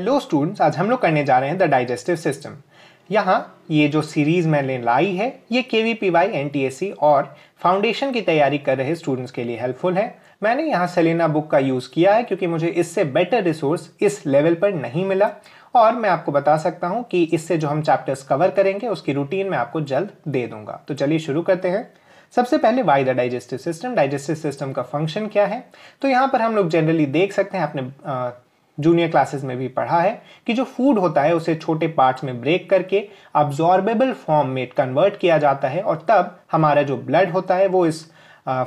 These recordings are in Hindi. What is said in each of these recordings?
हेलो स्टूडेंट्स आज हम लोग करने जा रहे हैं द डाइजेस्टिव सिस्टम यहाँ ये जो सीरीज़ मैंने लाई है ये K V P Y N T S C और फाउंडेशन की तैयारी कर रहे स्टूडेंट्स के लिए हेल्पफुल है मैंने यहाँ सेलेना बुक का यूज़ किया है क्योंकि मुझे इससे बेटर रिसोर्स इस लेवल पर नहीं मिला और मैं आपको बता सकता हूँ कि इससे जो हम चैप्टर्स कवर करेंगे उसकी रूटीन मैं आपको जल्द दे दूंगा तो चलिए शुरू करते हैं सबसे पहले why the digestive system digestive system का फंक्शन क्या है तो यहाँ पर हम लोग जनरली देख सकते हैं अपने जूनियर क्लासेस में भी पढ़ा है कि जो फूड होता है उसे छोटे पार्ट्स में ब्रेक करके अब्जॉर्बेबल फॉर्म में कन्वर्ट किया जाता है और तब हमारा जो ब्लड होता है वो इस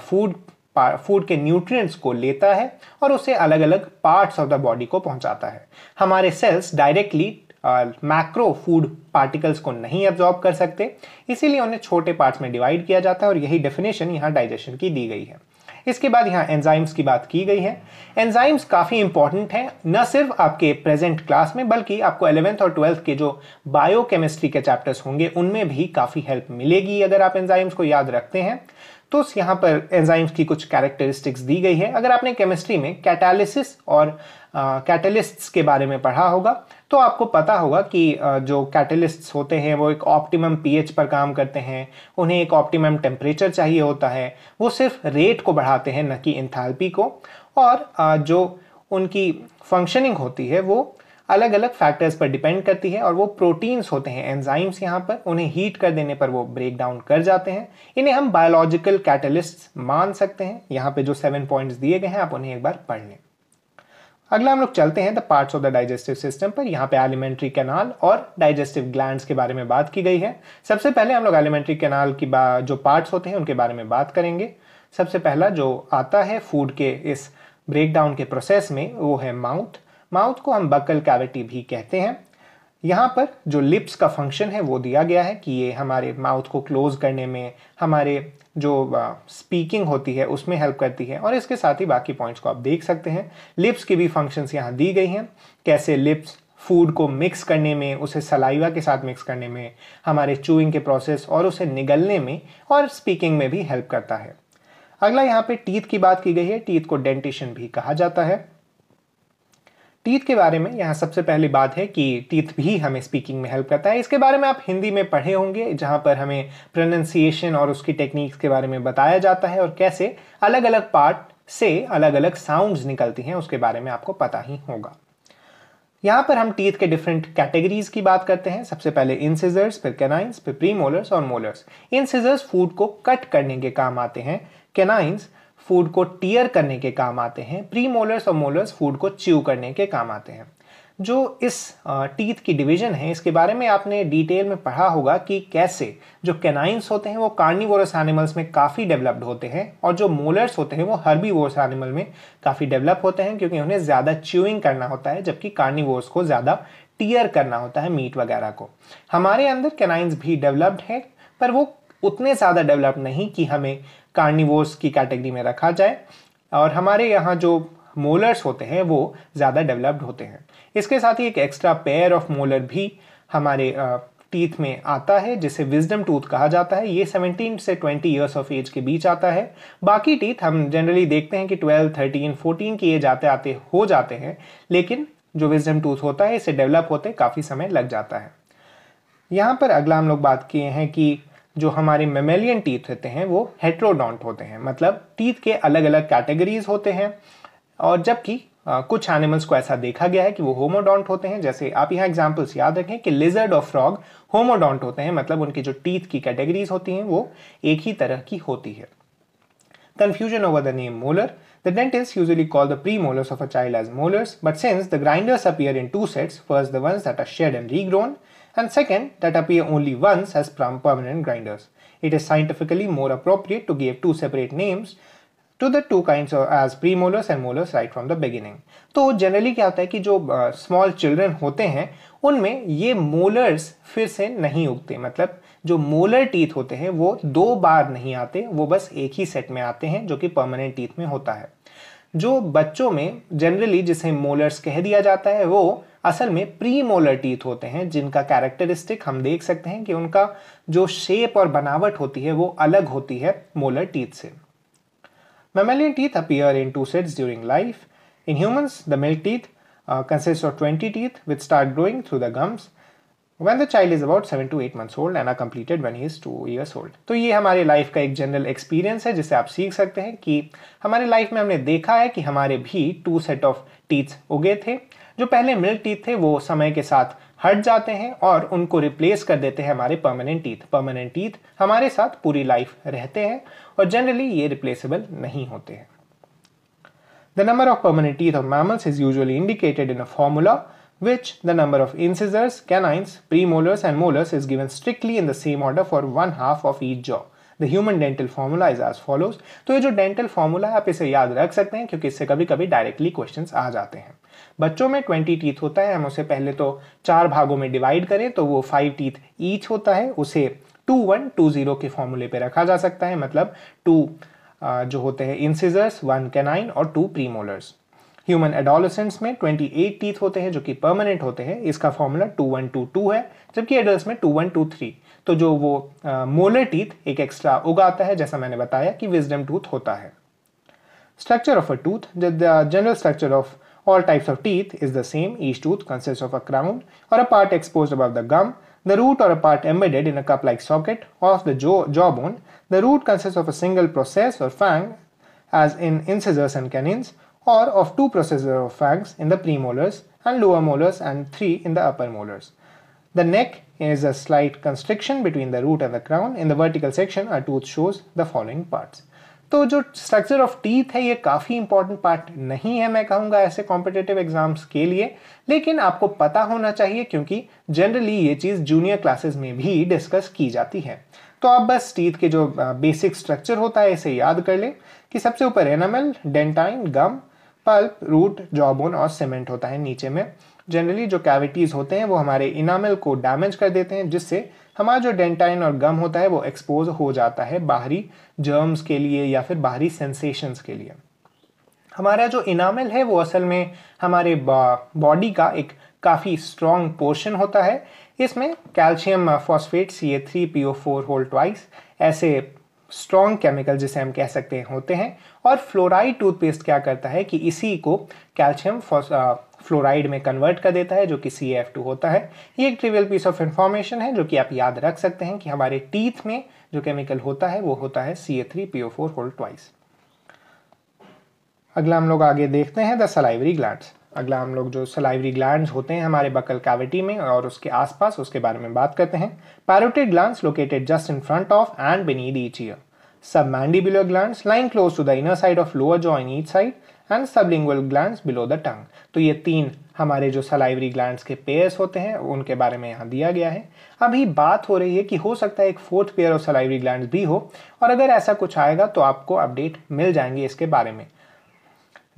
फूड फूड के न्यूट्रिएंट्स को लेता है और उसे अलग अलग पार्ट्स ऑफ द बॉडी को पहुंचाता है हमारे cells directly macro food particles को नहीं एब्जॉर्ब कर सकते इसीलिए उन्हें छोटे पार्ट्स में डिवाइड किया जाता है और यही डेफिनेशन यहाँ डाइजेशन की दी गई है इसके बाद यहाँ एंजाइम्स की बात की गई है एंजाइम्स काफ़ी इंपॉर्टेंट हैं न सिर्फ आपके प्रेजेंट क्लास में बल्कि आपको एलेवेंथ और ट्वेल्थ के जो बायोकेमिस्ट्री के चैप्टर्स होंगे उनमें भी काफ़ी हेल्प मिलेगी अगर आप एंजाइम्स को याद रखते हैं तो यहाँ पर एंजाइम्स की कुछ कैरेक्टरिस्टिक्स दी गई है अगर आपने केमिस्ट्री में कैटालिसिस और कैटलिस्ट्स के बारे में पढ़ा होगा तो आपको पता होगा कि जो कैटलिस्ट्स होते हैं वो एक ऑप्टिमम पीएच पर काम करते हैं उन्हें एक ऑप्टिमम टेम्परेचर चाहिए होता है वो सिर्फ रेट को बढ़ाते हैं न कि इंथाल्पी को और जो उनकी फंक्शनिंग होती है वो अलग अलग फैक्टर्स पर डिपेंड करती है और वो प्रोटीन्स होते हैं एंजाइम्स यहाँ पर उन्हें हीट कर देने पर वो ब्रेक डाउन कर जाते हैं इन्हें हम बायोलॉजिकल कैटलिस्ट मान सकते हैं यहाँ पे जो सेवन पॉइंट्स दिए गए हैं आप उन्हें एक बार पढ़ लें अगला हम लोग चलते हैं the parts of the digestive system पर यहाँ पे एलिमेंट्री कैनाल और डाइजेस्टिव ग्लैंड्स के बारे में बात की गई है सबसे पहले हम लोग एलिमेंट्री कैनाल की जो पार्ट्स होते हैं उनके बारे में बात करेंगे सबसे पहला जो आता है फूड के इस ब्रेकडाउन के प्रोसेस में वो है माउथ माउथ को हम बकल कैविटी भी कहते हैं यहाँ पर जो लिप्स का फंक्शन है वो दिया गया है कि ये हमारे माउथ को क्लोज़ करने में हमारे जो स्पीकिंग होती है उसमें हेल्प करती है और इसके साथ ही बाकी पॉइंट्स को आप देख सकते हैं लिप्स की भी फंक्शंस यहाँ दी गई हैं कैसे लिप्स फूड को मिक्स करने में उसे सलाइवा के साथ मिक्स करने में हमारे चूइंग के प्रोसेस और उसे निगलने में और स्पीकिंग में भी हेल्प करता है अगला यहाँ पे टीथ की बात की गई है टीथ को डेंटिशन भी कहा जाता है टीथ के बारे में यहाँ सबसे पहली बात है कि टीथ भी हमें स्पीकिंग में हेल्प करता है इसके बारे में आप हिंदी में पढ़े होंगे जहाँ पर हमें प्रोनंसिएशन और उसकी टेक्निक्स के बारे में बताया जाता है और कैसे अलग अलग पार्ट से अलग अलग साउंड्स निकलती हैं उसके बारे में आपको पता ही होगा यहाँ पर हम टीथ के डिफरेंट कैटेगरीज की बात करते हैं सबसे पहले इंसिजर्स फिर कैनाइंस फिर प्री मोलर्स और मोलर्स इंसिजर्स फूड को कट करने के काम आते हैं कैनाइंस फूड को टीयर करने के काम आते हैं प्री मोलर्स और मोलर्स फूड को च्यू करने के काम आते हैं जो इस टीथ की डिवीजन है इसके बारे में आपने डिटेल में पढ़ा होगा कि कैसे जो कैनाइंस होते हैं वो कार्निवोरस एनिमल्स में काफ़ी डेवलप्ड होते हैं और जो मोलर्स होते हैं वो वोर्स एनिमल में काफ़ी डेवलप होते हैं क्योंकि उन्हें ज़्यादा च्यूइंग करना होता है जबकि कार्निवोर्स को ज़्यादा टीयर करना होता है मीट वगैरह को हमारे अंदर कैनाइंस भी डेवलप्ड है पर वो उतने ज़्यादा डेवलप नहीं कि हमें कार्निवोर्स की कैटेगरी में रखा जाए और हमारे यहाँ जो मोलर्स होते हैं वो ज़्यादा डेवलप्ड होते हैं इसके साथ ही एक एक्स्ट्रा पेयर ऑफ मोलर भी हमारे टीथ में आता है जिसे विजडम टूथ कहा जाता है ये 17 से 20 इयर्स ऑफ एज के बीच आता है बाकी टीथ हम जनरली देखते हैं कि 12, 13, 14 की एज आते आते हो जाते हैं लेकिन जो विजडम टूथ होता है इसे डेवलप होते काफ़ी समय लग जाता है यहाँ पर अगला हम लोग बात किए हैं कि जो हमारे मेमेलियन टीथ होते हैं वो हेट्रोडोंट होते हैं मतलब टीथ के अलग अलग कैटेगरीज होते हैं और जबकि कुछ एनिमल्स को ऐसा देखा गया है कि वो होमोडोंट होते हैं जैसे आप यहाँ एग्जाम्पल्स याद रखें कि लिजर्ड और फ्रॉग होमोडोंट होते हैं मतलब उनकी जो टीथ की कैटेगरीज होती हैं वो एक ही तरह की होती है confusion over the name molar the dentist usually call the premolars of a child as molars but since the grinders appear in two sets first the ones that are shed and regrown grown and second that appear only once as permanent grinders. It is scientifically more appropriate to give two separate names to the two kinds of as premolars and molars right from the beginning. तो जनरली क्या होता है कि जो स्मॉल uh, चिल्ड्रन होते हैं उनमें ये मोलर्स फिर से नहीं उगते मतलब जो मोलर टीथ होते हैं वो दो बार नहीं आते वो बस एक ही सेट में आते हैं जो कि परमानेंट टीथ में होता है जो बच्चों में जनरली जिसे मोलर्स कह दिया जाता है वो असल में प्री मोलर टीथ होते हैं जिनका कैरेक्टरिस्टिक हम देख सकते हैं कि उनका जो शेप और बनावट होती है वो अलग होती है मोलर टीथ से mammalian teeth appear in two sets during life in humans the milk teeth consist of twenty teeth with start growing through the gums when the child is about seven to eight months old and are completed when he is two years old तो ये हमारे लाइफ का एक जनरल एक्सपीरियंस है जिसे आप सीख सकते हैं कि हमारे लाइफ में हमने देखा है कि हमारे भी टू सेट ऑफ टीथ उगे थे जो पहले मिल्क टीथ थे वो समय के साथ हट जाते हैं और उनको रिप्लेस कर देते हैं हमारे परमानेंट टीथ परमानेंट टीथ हमारे साथ पूरी लाइफ रहते हैं और जनरली ये रिप्लेसेबल नहीं होते हैं the number of permanent teeth of mammals is usually indicated in a formula which the number of incisors canines premolars and molars is given strictly in the same order for one half of each jaw the human dental formula is as follows तो ये जो डेंटल फॉर्मूला है आप इसे याद रख सकते हैं क्योंकि इससे कभी कभी डायरेक्टली क्वेश्चन आ जाते हैं बच्चों में ट्वेंटी टीथ होता है हम उसे पहले तो चार भागों में डिवाइड करें तो वो फाइव टीथ ईच होता है उसे टू वन टू जीरो के फॉर्मूले पे रखा जा सकता है मतलब टू जो होते हैं इंसिजर्स वन कैनाइन और टू प्रीमोलर्स ह्यूमन एडोलसेंट्स में 28 टीथ होते हैं जो कि परमानेंट होते हैं इसका फॉर्मूला 2122 है जबकि एडल्ट में 2123 तो जो वो मोलर टीथ एक एक्स्ट्रा उगाता है जैसा मैंने बताया कि विजडम टूथ होता है structure of a tooth general structure of All types of teeth is the same. Each tooth consists of a crown or a part exposed above the gum, the root or a part embedded in a cup-like socket of the jaw jawbone. The root consists of a single process or fang as in incisors and canines or of two processes or fangs in the premolars and lower molars and three in the upper molars. The neck is a slight constriction between the root and the crown. In the vertical section, a tooth shows the following parts. तो जो स्ट्रक्चर ऑफ टीथ है ये काफ़ी इंपॉर्टेंट पार्ट नहीं है मैं कहूँगा ऐसे कॉम्पिटेटिव एग्जाम्स के लिए लेकिन आपको पता होना चाहिए क्योंकि जनरली ये चीज़ जूनियर क्लासेस में भी डिस्कस की जाती है तो आप बस टीथ के जो बेसिक स्ट्रक्चर होता है इसे याद कर लें कि सबसे ऊपर enamel dentine gum pulp root jawbone और सीमेंट होता है नीचे में जनरली जो कैविटीज़ होते हैं वो हमारे इनामल को डैमेज कर देते हैं जिससे हमारा जो डेंटाइन और गम होता है वो एक्सपोज हो जाता है बाहरी जर्म्स के लिए या फिर बाहरी सेंसेशंस के लिए हमारा जो इनामल है वो असल में हमारे बॉडी का एक काफ़ी स्ट्रॉन्ग पोर्शन होता है इसमें calcium phosphate C A three P O four whole twice ऐसे स्ट्रॉन्ग केमिकल जिसे हम कह सकते हैं होते हैं और फ्लोराइड टूथपेस्ट क्या करता है कि इसी को कैल्शियम फ्लोराइड में कन्वर्ट कर देता है जो कि सी एफ टू होता है ये एक ट्रिवियल पीस ऑफ इन्फॉर्मेशन है जो कि आप याद रख सकते हैं कि हमारे टीथ में जो केमिकल होता है वो होता है C A three P O four whole twice अगला हम लोग आगे देखते हैं द सलाइवरी ग्लैंड्स अगला हम लोग जो सलाइवरी ग्लैंड होते हैं हमारे बकल कैविटी में और उसके आसपास उसके बारे में बात करते हैं parotid gland located just in front of and beneath each ear submandibular glands lying close to the inner side of lower jaw in each side and sublingual glands below the tongue. तो ये तीन हमारे जो salivary glands के pairs होते हैं उनके बारे में यहाँ दिया गया है अभी बात हो रही है कि हो सकता है एक fourth pair of salivary glands भी हो और अगर ऐसा कुछ आएगा तो आपको अपडेट मिल जाएंगे इसके बारे में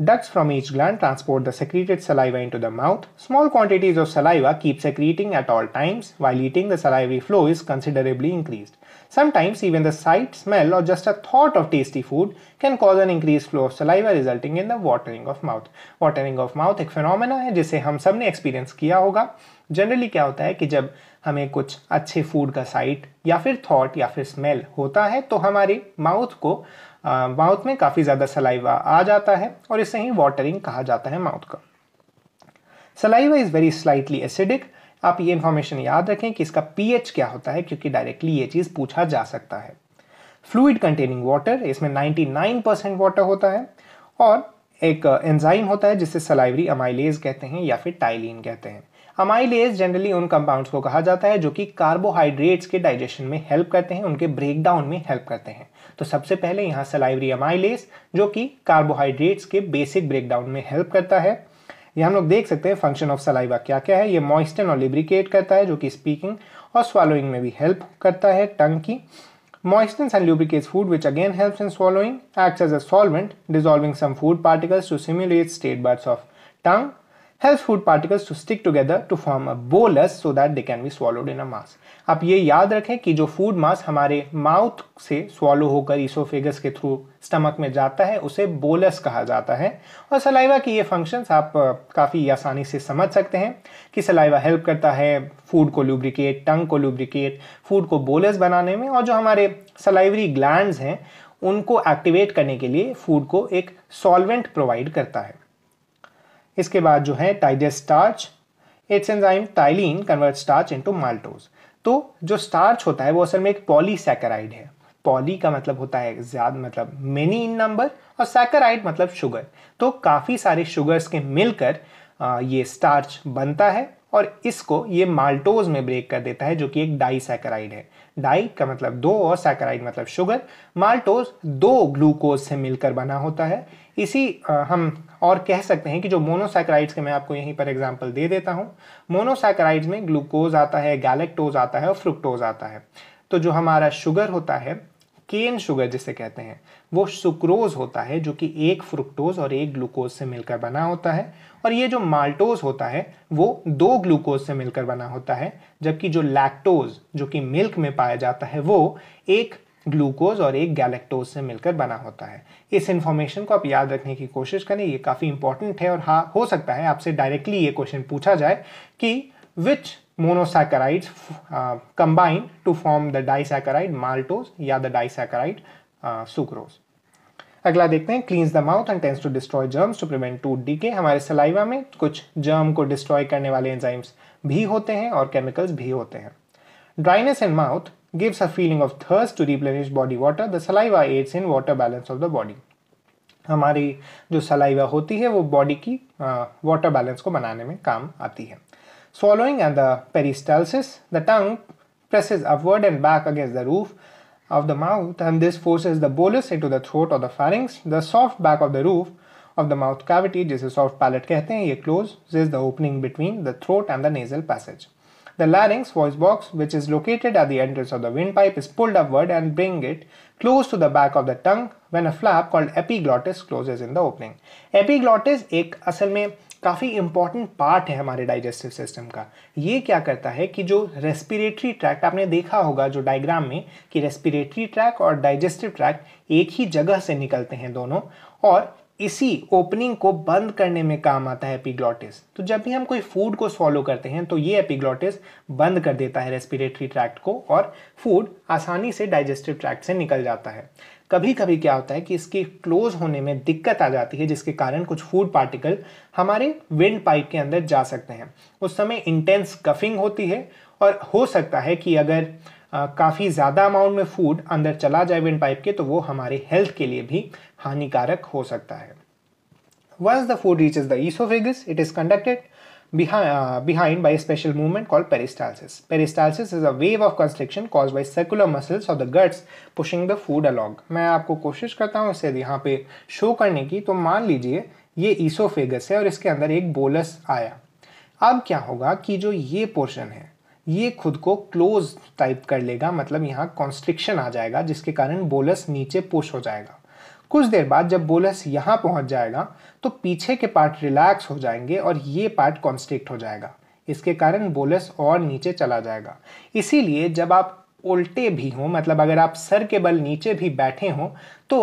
Ducts from each gland transport the secreted saliva into the mouth. Small quantities of saliva keep secreting at all times while eating the salivary flow is considerably increased. Sometimes even the sight, smell or just a thought of tasty food can cause an increased flow of saliva resulting in the watering of mouth. Watering of mouth एक फिनोमेना है जिसे हम सब ने एक्सपीरियंस किया होगा जनरली क्या होता है कि जब हमें कुछ अच्छे फूड का साइट या फिर थॉट या फिर स्मेल होता है तो हमारे माउथ को माउथ में काफ़ी ज़्यादा सलाइवा आ जाता है और इसे ही वाटरिंग कहा जाता है माउथ का saliva is very slightly acidic आप ये इन्फॉर्मेशन याद रखें कि इसका पीएच क्या होता है क्योंकि डायरेक्टली ये चीज़ पूछा जा सकता है फ्लूड कंटेनिंग वाटर इसमें 99 परसेंट वाटर होता है और एक एंजाइम uh, होता है जिसे सलाइवरी अमाइलेज कहते हैं या फिर टाइलिन कहते हैं अमाइलेज जनरली उन कंपाउंड्स को कहा जाता है जो कि कार्बोहाइड्रेट्स के डाइजेशन में हेल्प करते हैं उनके ब्रेकडाउन में हेल्प करते हैं तो सबसे पहले यहाँ सलाइवरी अमाइलेज जो कि कार्बोहाइड्रेट्स के बेसिक ब्रेकडाउन में हेल्प करता है ये हम लोग देख सकते हैं फंक्शन ऑफ सलाइवा क्या क्या है ये मॉइस्टन और लिब्रिकेट करता है जो कि स्पीकिंग और स्वालोइंग में भी हेल्प करता है टंग की moisten and lubricate food which again help in swallowing act as a solvent dissolving some food particles to simulate taste buds of tongue help food particles to stick together to form a bolus so that they can be swallowed in a mass आप ये याद रखें कि जो फूड मास हमारे माउथ से स्वॉलो होकर ईसोफेगस के थ्रू स्टमक में जाता है उसे बोलस कहा जाता है और सलाइवा की ये फंक्शंस आप काफ़ी आसानी से समझ सकते हैं कि सलाइवा हेल्प करता है फूड को लुब्रिकेट टंग को लुब्रिकेट फूड को बोलस बनाने में और जो हमारे सलाइवरी ग्लैंड हैं उनको एक्टिवेट करने के लिए फूड को एक सॉल्वेंट प्रोवाइड करता है इसके बाद जो है digests starch its enzyme ptyalin convert starch into maltose तो जो स्टार्च होता है वो असल में एक सैकराइड है पॉली का मतलब होता है ज्यादा मतलब मेनी इन नंबर और सैकराइड मतलब शुगर तो काफ़ी सारे शुगर्स के मिलकर ये स्टार्च बनता है और इसको ये माल्टोज में ब्रेक कर देता है जो कि एक डाई सैकेराइड है डाई का मतलब दो और सैकराइड मतलब शुगर माल्टोज दो ग्लूकोज से मिलकर बना होता है इसी हम और कह सकते हैं कि जो मोनोसैकराइड्स के मैं आपको यहीं पर एग्जांपल दे देता हूँ मोनोसैकराइड्स में ग्लूकोज आता है गैलेक्टोज आता है और फ्रुक्टोज आता है तो जो हमारा शुगर होता है केन शुगर जिसे कहते हैं वो सुक्रोज होता है जो कि एक फ्रुक्टोज और एक ग्लूकोज से मिलकर बना होता है और ये जो माल्टोज होता है वो दो ग्लूकोज से मिलकर बना होता है जबकि जो लैक्टोज जो कि मिल्क में पाया जाता है वो एक ग्लूकोज और एक गैलेक्टोज से मिलकर बना होता है इस इन्फॉर्मेशन को आप याद रखने की कोशिश करें ये काफ़ी इंपॉर्टेंट है और हाँ हो सकता है आपसे डायरेक्टली ये क्वेश्चन पूछा जाए कि which monosaccharides combine to form the disaccharide maltose या द डाइसैकराइड सुक्रोज अगला देखते हैं cleanses the mouth and tends to destroy germs to prevent tooth decay हमारे सलाइवा में कुछ जर्म को डिस्ट्रॉय करने वाले एंजाइम्स भी होते हैं और केमिकल्स भी होते हैं dryness in mouth gives a feeling of thirst to replenish body water. The saliva aids in water balance of the body. हमारी जो सलाइवा होती है वो बॉडी की वाटर बैलेंस को बनाने में काम आती है swallowing and the peristalsis, the tongue presses upward and back against the roof of the mouth, and this forces the bolus into the throat or the pharynx. The soft back of the roof of the mouth cavity, जिसे soft palate कहते हैं, ये closes the opening between the throat and the nasal passage. The larynx voice box, which is located at the entrance of the windpipe, is pulled upward and bring it close to the back of the tongue when a flap called epiglottis closes in the opening. Epiglottis एक असल में काफ़ी इंपॉर्टेंट पार्ट है हमारे डाइजेस्टिव सिस्टम का ये क्या करता है कि जो रेस्पिरेटरी ट्रैक आपने देखा होगा जो डायग्राम में कि रेस्पिरेटरी ट्रैक और डाइजेस्टिव ट्रैक एक ही जगह से निकलते हैं दोनों और इसी ओपनिंग को बंद करने में काम आता है एपिग्लॉटिस तो जब भी हम कोई फूड को सॉलो करते हैं तो ये एपिग्लॉटिस बंद कर देता है रेस्पिरेटरी ट्रैक्ट को और फूड आसानी से डाइजेस्टिव ट्रैक्ट से निकल जाता है कभी कभी क्या होता है कि इसकी क्लोज होने में दिक्कत आ जाती है जिसके कारण कुछ फूड पार्टिकल हमारे विंड पाइप के अंदर जा सकते हैं उस समय इंटेंस कफिंग होती है और हो सकता है कि अगर काफ़ी ज़्यादा अमाउंट में फूड अंदर चला जाए विंड पाइप के तो वो हमारे हेल्थ के लिए भी हानिकारक हो सकता है once the food reaches the oesophagus it is conducted behind by special movement call peristalsis peristalsis is a wave of constriction cause by circular muscles of the guts pushing the food along मैं आपको कोशिश करता हूँ इसे यहाँ पे शो करने की तो मान लीजिए ये ईसो फेगस है और इसके अंदर एक बोलस आया अब क्या होगा कि जो ये पोर्शन है ये खुद को क्लोज टाइप कर लेगा मतलब यहाँ कॉन्स्ट्रिक्शन आ जाएगा जिसके कारण बोलस नीचे पुश हो जाएगा कुछ देर बाद जब बोलस यहाँ पहुँच जाएगा तो पीछे के पार्ट रिलैक्स हो जाएंगे और ये पार्ट कॉन्स्ट्रिक्ट हो जाएगा इसके कारण बोलस और नीचे चला जाएगा इसीलिए जब आप उल्टे भी हों मतलब अगर आप सर के बल नीचे भी बैठे हों तो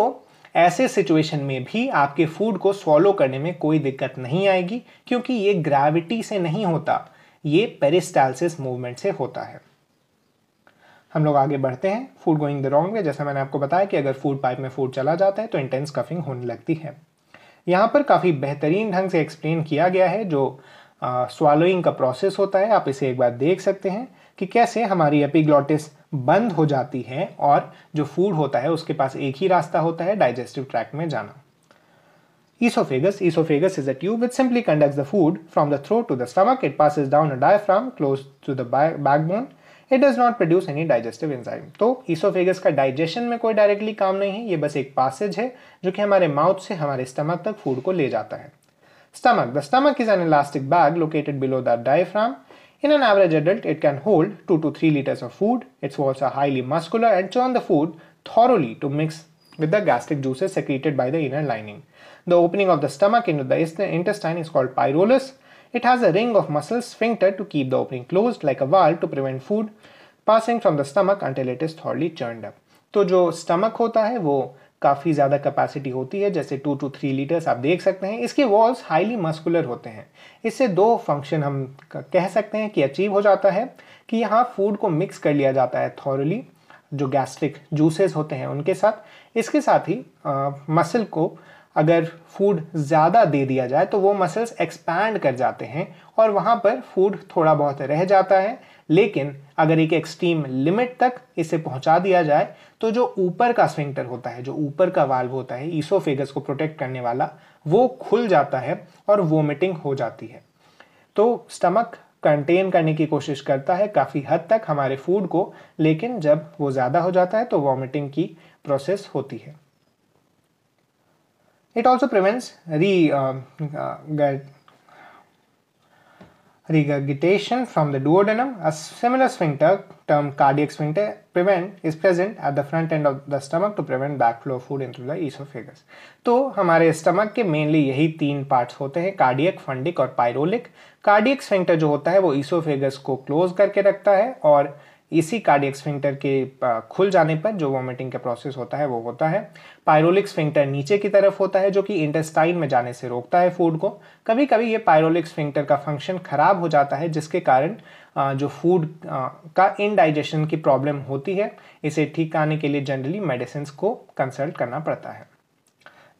ऐसे सिचुएशन में भी आपके फूड को सॉलो करने में कोई दिक्कत नहीं आएगी क्योंकि ये ग्रेविटी से नहीं होता ये पेरिस्टाइलिस मूवमेंट से होता है हम लोग आगे बढ़ते हैं food going the wrong way जैसा मैंने आपको बताया कि अगर फूड पाइप में फूड चला जाता है तो इंटेंस कफिंग होने लगती है यहाँ पर काफ़ी बेहतरीन ढंग से एक्सप्लेन किया गया है जो स्वालोइंग का प्रोसेस होता है आप इसे एक बार देख सकते हैं कि कैसे हमारी एपिग्लॉटिस बंद हो जाती है और जो फूड होता है उसके पास एक ही रास्ता होता है डाइजेस्टिव ट्रैक में जाना Esophagus. Esophagus is a tube which simply conducts the food from the throat to the stomach. It passes down a diaphragm close to the backbone. It does not produce any digestive enzyme. तो esophagus का digestion में कोई directly काम नहीं है ये बस एक passage है जो कि हमारे mouth से हमारे stomach तक food को ले जाता है Stomach. The stomach is an elastic bag located below the diaphragm. In an average adult, it can hold 2 to 3 liters of food. Its walls are highly muscular and churn the food thoroughly to mix with the gastric juices secreted by the inner lining. The opening of the stomach into the intestine is called pyrolus. It has a ring of muscles sphincter to keep the opening closed like a valve to prevent food passing from the stomach until it is thoroughly churned up. तो जो stomach होता है वो काफ़ी ज़्यादा कैपेसिटी होती है जैसे टू टू थ्री लीटर्स आप देख सकते हैं इसके वॉल्स हाईली मस्कुलर होते हैं इससे दो फंक्शन हम कह सकते हैं कि अचीव हो जाता है कि यहाँ फूड को मिक्स कर लिया जाता है थॉरली जो गैस्ट्रिक जूसेस होते हैं उनके साथ इसके साथ ही मसल को अगर फूड ज़्यादा दे दिया जाए तो वो मसल्स एक्सपैंड कर जाते हैं और वहाँ पर फूड थोड़ा बहुत रह जाता है लेकिन अगर एक एक्सट्रीम लिमिट तक इसे पहुँचा दिया जाए तो जो ऊपर का स्विंगटर होता है जो ऊपर का वाल्व होता है ईसोफेगस को प्रोटेक्ट करने वाला वो खुल जाता है और वोमिटिंग हो जाती है तो स्टमक कंटेन करने की कोशिश करता है काफ़ी हद तक हमारे फूड को लेकिन जब वो ज़्यादा हो जाता है तो वॉमिटिंग की प्रोसेस होती है It also prevents re, uh, regurgitation from the duodenum. A similar sphincter termed cardiac sphincter prevent is present at the front end of the stomach to prevent backflow of food into the esophagus. तो हमारे stomach के mainly यही तीन parts होते हैं cardiac, fundic और pyrolic. Cardiac sphincter जो होता है वो esophagus को close करके रखता है और इसी कार्डियक स्फिंक्टर के खुल जाने पर जो वॉमिटिंग का प्रोसेस होता है वो होता है पायरोलिक स्फिंक्टर नीचे की तरफ होता है जो कि इंटेस्टाइन में जाने से रोकता है फूड को कभी कभी ये पायरोलिक स्फिंक्टर का फंक्शन खराब हो जाता है जिसके कारण जो फूड का इनडाइजेशन की प्रॉब्लम होती है इसे ठीक करने के लिए जनरली मेडिसिन को कंसल्ट करना पड़ता है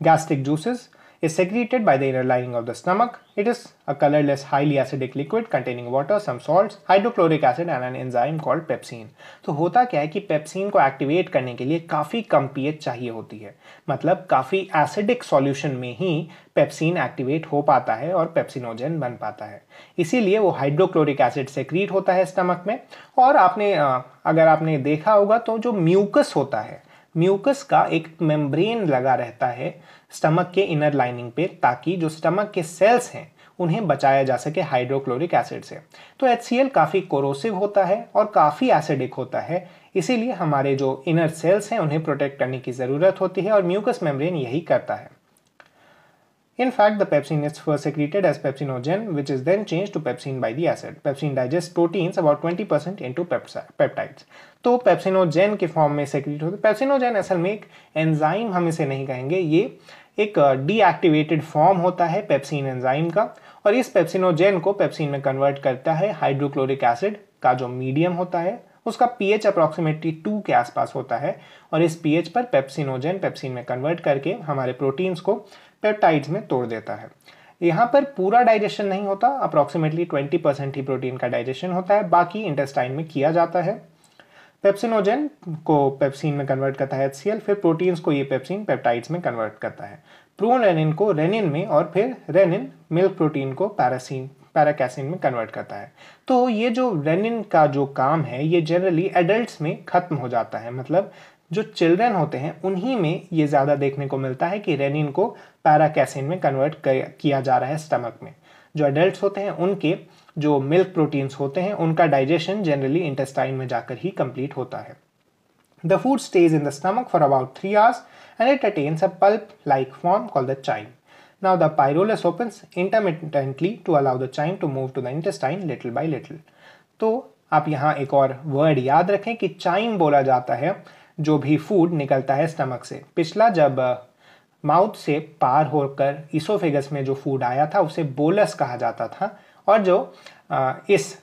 gastric juices is secreted by the inner lining of the stomach. It is a colorless, highly acidic liquid containing water, some salts, hydrochloric acid and an enzyme called pepsin. तो होता क्या है कि पेप्सिन को एक्टिवेट करने के लिए काफ़ी कम पीएच चाहिए होती है मतलब काफ़ी एसिडिक सॉल्यूशन में ही पेप्सिन एक्टिवेट हो पाता है और पेप्सिनोजन बन पाता है इसीलिए वो हाइड्रोक्लोरिक एसिड सेक्रीट होता है स्टमक में और आपने अगर आपने देखा होगा तो जो म्यूकस होता है म्यूकस का एक मेम्ब्रेन लगा रहता है स्टमक के इनर लाइनिंग पे ताकि जो स्टमक के सेल्स हैं उन्हें बचाया जा सके हाइड्रोक्लोरिक एसिड से तो एच काफ़ी कोरोसिव होता है और काफ़ी एसिडिक होता है इसीलिए हमारे जो इनर सेल्स हैं उन्हें प्रोटेक्ट करने की ज़रूरत होती है और म्यूकस मेम्ब्रेन यही करता है In fact, the pepsin is first secreted as pepsinogen, which is then changed to pepsin by the acid. Pepsin digests proteins about 20% into peptides. तो पेप्सिनोजेन के फॉर्म में सेक्रेट होते पेप्सिनोजेन असल में एक एंजाइम हम इसे नहीं कहेंगे ये एक डीएक्टिवेटेड फॉर्म होता है पेप्सिन एंजाइम का और इस पेप्सिनोजेन को पेप्सिन में कन्वर्ट करता है हाइड्रोक्लोरिक एसिड का जो मीडियम होता है उसका पीएच अप्रोक्सीमेटली टू के आसपास होता है और इस पीएच पर पेप्सिनोजेन पेप्सिन में कन्वर्ट करके हमारे प्रोटीन्स को पेप्टाइड्स में तोड़ देता है यहाँ पर पूरा डाइजेशन नहीं होता अप्रॉक्सीमेटली 20 परसेंट ही प्रोटीन का डाइजेशन होता है बाकी इंटेस्टाइन में किया जाता है पेप्सिनोजन को पेप्सिन में कन्वर्ट करता है एचसीएल फिर प्रोटीन्स को ये पेप्सिन पेप्टाइड्स में कन्वर्ट करता है प्रोरेनिन को रेनिन में और फिर रेनिन मिल्क प्रोटीन को पैरासिन पैराकैसिन में कन्वर्ट करता है तो ये जो रेनिन का जो काम है ये जनरली एडल्ट्स में ख़त्म हो जाता है मतलब जो चिल्ड्रन होते हैं उन्हीं में ये ज़्यादा देखने को मिलता है कि रेनिन को पैराकैसिन में कन्वर्ट किया जा रहा है स्टमक में जो एडल्ट होते हैं उनके जो मिल्क प्रोटीन्स होते हैं उनका डाइजेशन जनरली इंटेस्टाइन में जाकर ही कंप्लीट होता है the food stays in the stomach for about three hours and it attains a pulp like form call the chyme. Now the pylorus open intermittently to allow the chyme to move to the intestine little by little तो आप यहाँ एक और वर्ड याद रखें कि चाइम बोला जाता है जो भी फूड निकलता है स्टमक से पिछला जब माउथ से पार होकर इसोफेगस में जो फूड आया था उसे बोलस कहा जाता था और जो इस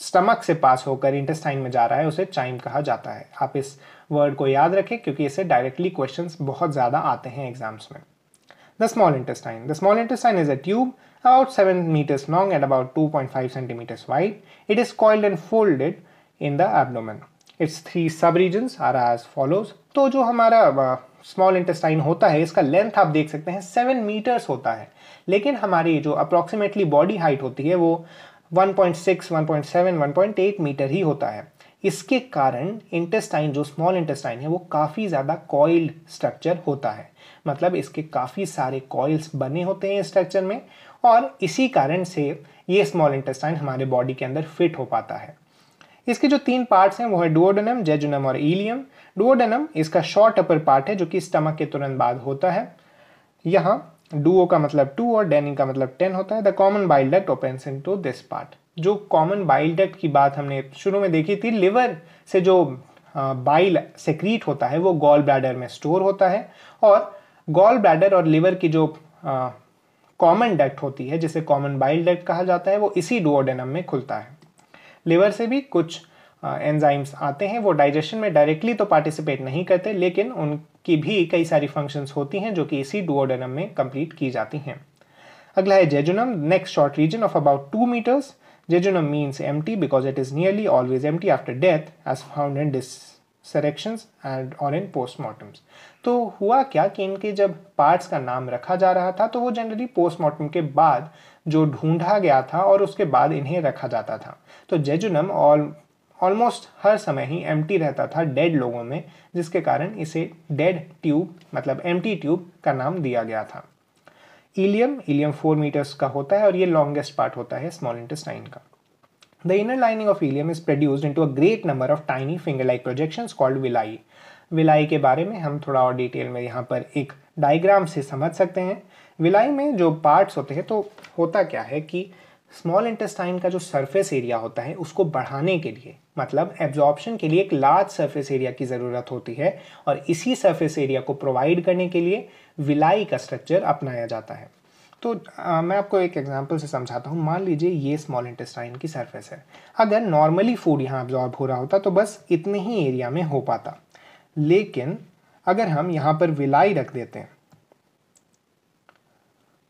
स्टमक से पास होकर इंटेस्टाइन में जा रहा है उसे चाइम कहा जाता है आप इस वर्ड को याद रखें क्योंकि इसे डायरेक्टली क्वेश्चन बहुत ज़्यादा आते हैं एग्जाम्स में the small the small intestine is a tube about seven metres long and about two point five centimetres wide it is coiled and folded in the abdomen. Its three sub region are as follows तो जो हमारा स्मॉल इंटेस्टाइन होता है इसका लेंथ आप देख सकते हैं सेवन मीटर्स होता है लेकिन हमारी जो अप्रॉक्सीमेटली बॉडी हाइट होती है वो 1.6, 1.7, 1.8 मीटर ही होता है इसके कारण इंटेस्टाइन जो स्मॉल इंटेस्टाइन है वो काफ़ी ज़्यादा कॉइल्ड स्ट्रक्चर होता है मतलब इसके काफ़ी सारे कॉइल्स बने होते हैं स्ट्रक्चर में और इसी कारण से ये स्मॉल इंटेस्टाइन हमारे बॉडी के अंदर फिट हो पाता है इसके जो तीन पार्ट्स हैं वो है डुओडेनम जेजुनम और ईलियम डुओडेनम इसका शॉर्ट अपर पार्ट है जो कि स्टमक के तुरंत बाद होता है यहाँ डुओ का मतलब टू और डेनिंग का मतलब टेन होता है the common bile duct open into this part जो कॉमन बाइल डक्ट की बात हमने शुरू में देखी थी लिवर से जो बाइल सेक्रीट होता है वो गॉल ब्लैडर में स्टोर होता है और गॉल ब्लैडर और लिवर की जो कॉमन डक्ट होती है जिसे कॉमन बाइल डक्ट कहा जाता है वो इसी डुओडेनम में खुलता है लिवर से भी कुछ एंजाइम्स आते हैं वो डाइजेशन में डायरेक्टली तो पार्टिसिपेट नहीं करते लेकिन उनकी भी कई सारी फंक्शंस होती हैं जो कि इसी डुओडेनम में कंप्लीट की जाती हैं अगला है jejunum next short reason of about to metres jejunum means M because it is nearly always M after death as found in dish selection and और इन पोस्टमार्टम्स तो हुआ क्या कि इनके जब पार्ट्स का नाम रखा जा रहा था तो वो जनरली पोस्टमार्टम के बाद जो ढूंढा गया था और उसके बाद इन्हें रखा जाता था तो जेजुनम ऑल ऑलमोस्ट हर समय ही एम रहता था डेड लोगों में जिसके कारण इसे डेड ट्यूब मतलब एम ट्यूब का नाम दिया गया था इलियम इलियम फोर मीटर्स का होता है और ये लॉन्गेस्ट पार्ट होता है स्मॉल इंटेस्टाइन का the inner lining of ileum is produce into a great number of tiny finger like projection called villi villi के बारे में हम थोड़ा और डिटेल में यहाँ पर एक डायग्राम से समझ सकते हैं विलाई में जो पार्ट्स होते हैं तो होता क्या है कि स्मॉल इंटेस्टाइन का जो सरफेस एरिया होता है उसको बढ़ाने के लिए मतलब एब्जॉर्प्शन के लिए एक लार्ज सरफेस एरिया की ज़रूरत होती है और इसी सरफेस एरिया को प्रोवाइड करने के लिए विलाई का स्ट्रक्चर अपनाया जाता है तो आ, मैं आपको एक एग्जांपल से समझाता हूँ मान लीजिए ये स्मॉल इंटेस्टाइन की सरफेस है अगर नॉर्मली फूड यहाँ एब्जॉर्ब हो रहा होता तो बस इतने ही एरिया में हो पाता लेकिन अगर हम यहाँ पर विलाई रख देते हैं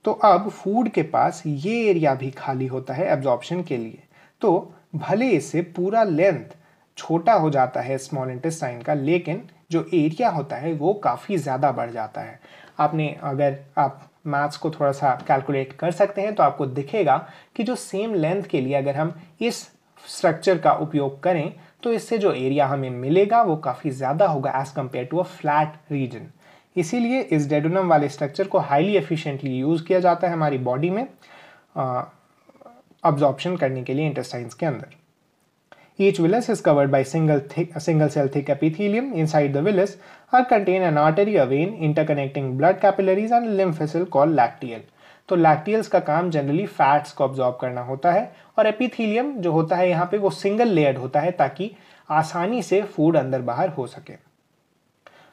तो अब फूड के पास ये एरिया भी खाली होता है एब्जॉर्प्शन के लिए तो भले इससे पूरा लेंथ छोटा हो जाता है स्मॉल इंटेस्टाइन का लेकिन जो एरिया होता है वो काफ़ी ज़्यादा बढ़ जाता है आपने अगर आप मैथ्स को थोड़ा सा कैलकुलेट कर सकते हैं तो आपको दिखेगा कि जो सेम लेंथ के लिए अगर हम इस स्ट्रक्चर का उपयोग करें तो इससे जो एरिया हमें मिलेगा वो काफ़ी ज़्यादा होगा as compare to a flat region इसीलिए इस डेडोनम वाले स्ट्रक्चर को हाईली एफिशिएंटली यूज़ किया जाता है हमारी बॉडी में ऑब्जॉर्प्शन करने के लिए इंटेस्टाइंस के अंदर each villus is covered by single single cell thick epithelium inside the villus are contain an artery a vein interconnecting blood capillaries and lymph vessel call lacteal तो लैक्टियल्स का काम जनरली फैट्स को ऑब्जॉर्ब करना होता है और एपिथीलियम जो होता है यहाँ पे वो सिंगल लेयर्ड होता है ताकि आसानी से फूड अंदर बाहर हो सके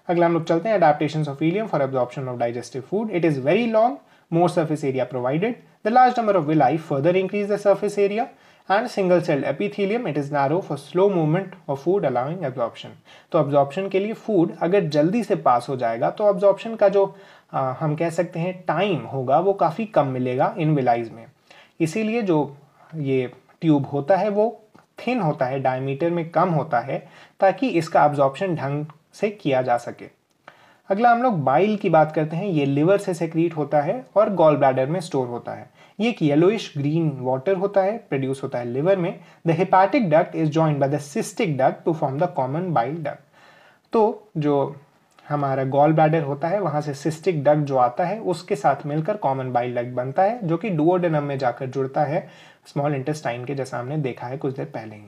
अगला हम लोग चलते हैं adaptation of ileum for absorption of digestive food it is very long more surface area provided the large number of villi further increase the surface area and single celled epithelium it is narrow for slow movement of food allowing absorption तो ऑब्जॉर्प्शन के लिए फूड अगर जल्दी से पास हो जाएगा तो एब्जॉर्प्शन का जो आ, हम कह सकते हैं टाइम होगा वो काफ़ी कम मिलेगा इन विलाइज में इसीलिए जो ये ट्यूब होता है वो थिन होता है डायमीटर में कम होता है ताकि इसका एब्जॉर्प्शन ढंग से किया जा सके अगला हम लोग बाइल की बात करते हैं ये लिवर से सेक्रीट होता है और गॉल ब्लैडर में स्टोर होता है ये एक येलोइश ग्रीन वाटर होता है प्रोड्यूस होता है लिवर में the hepatic duct is join by the cystic duct to form the common bile duct तो जो हमारा गॉल ब्लैडर होता है वहां से सिस्टिक डक्ट जो आता है उसके साथ मिलकर कॉमन बाइल डक्ट बनता है जो कि डुओडेनम में जाकर जुड़ता है स्मॉल इंटेस्टाइन के जैसा हमने देखा है कुछ देर पहले ही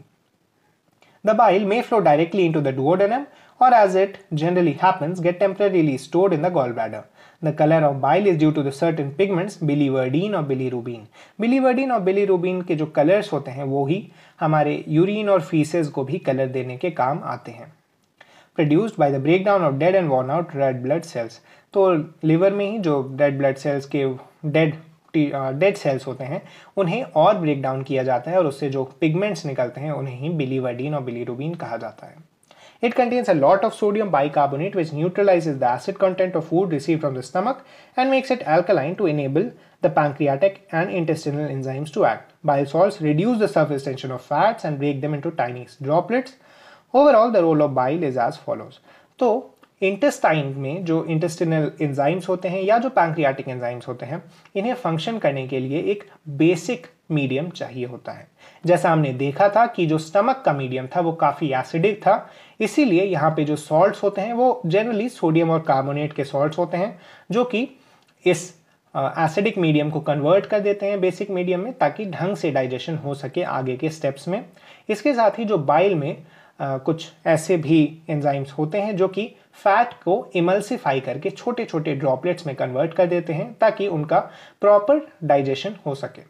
the bile may flow directly into the duodenum or as it generally happens, get temporarily stored in the gallbladder. The color of bile is due to the certain pigments biliverdin or bilirubin. Biliverdin or bilirubin के जो colors होते हैं वो ही हमारे urine और feces को भी color देने के काम आते हैं Produced by the breakdown of dead and worn out red blood cells. Cells तो लिवर में ही जो रेड ब्लड सेल्स के डेड डेड सेल्स होते हैं उन्हें और ब्रेक डाउन किया जाता है और उससे जो पिगमेंट्स निकलते हैं उन्हें ही बिलीवर्डीन और बिलीरुबीन कहा जाता है It contains a lot of sodium bicarbonate which neutralizes the acid content of food received from the stomach and makes it alkaline to enable the pancreatic and intestinal enzymes to act. Bile salts reduce the surface tension of fats and break them into tiny droplets. Overall, the role of bile is as follows. So, intestine में जो इंटेस्टिनल एंजाइम्स होते हैं या जो पैंक्रियाटिक एंजाइम्स होते हैं इन्हें फंक्शन करने के लिए एक बेसिक मीडियम चाहिए होता है जैसा हमने देखा था कि जो स्टमक का मीडियम था वो काफ़ी एसिडिक था इसीलिए यहाँ पे जो सॉल्ट्स होते हैं वो जनरली सोडियम और कार्बोनेट के सॉल्ट्स होते हैं जो कि इस एसिडिक मीडियम को कन्वर्ट कर देते हैं बेसिक मीडियम में ताकि ढंग से डाइजेशन हो सके आगे के स्टेप्स में इसके साथ ही जो बाइल में आ, कुछ ऐसे भी एंजाइम्स होते हैं जो कि फैट को इमल्सिफाई करके छोटे छोटे ड्रॉपलेट्स में कन्वर्ट कर देते हैं ताकि उनका प्रॉपर डाइजेशन हो सके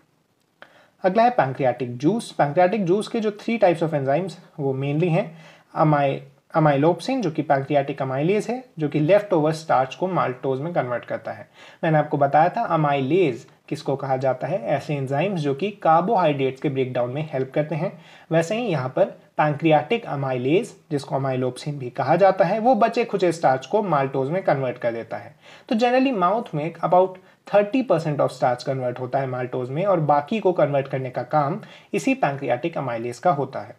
अगला है पैंक्रियाटिक जूस पैंक्रियाटिक जूस के जो थ्री टाइप्स ऑफ एंजाइम्स वो मेनली हैं अमाई अमाइलोपसिन जो कि पैक्रियाटिक अमाइलेज है जो कि लेफ्ट ओवर स्टार्च को माल्टोज में कन्वर्ट करता है मैंने आपको बताया था अमाइलेज किसको कहा जाता है ऐसे एंजाइम्स जो कि कार्बोहाइड्रेट्स के ब्रेकडाउन में हेल्प करते हैं वैसे ही यहाँ पर पैंक्रियाटिक अमाइलेज जिसको अमाइलोपसिन भी कहा जाता है वो बचे खुचे स्टार्च को माल्टोज में कन्वर्ट कर देता है तो जनरली माउथ में about 30 percent of starch convert होता है माल्टोज में और बाकी को कन्वर्ट करने का काम इसी पैंक्रियाटिक अमाइलेज का होता है